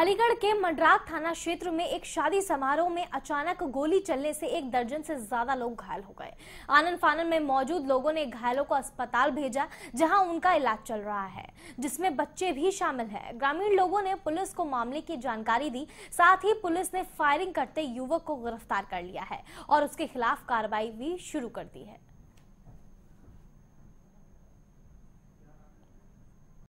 अलीगढ़ के मंडराग थाना क्षेत्र में एक शादी समारोह में अचानक गोली चलने से एक दर्जन से ज्यादा लोग घायल हो गए आनंद फानन में मौजूद लोगों ने घायलों को अस्पताल भेजा जहां उनका इलाज चल रहा है जिसमें बच्चे भी शामिल हैं ग्रामीण लोगों ने पुलिस को मामले की जानकारी दी साथ ही पुलिस ने फायरिंग करते युवक को गिरफ्तार कर लिया है और उसके खिलाफ कार्रवाई भी शुरू कर दी है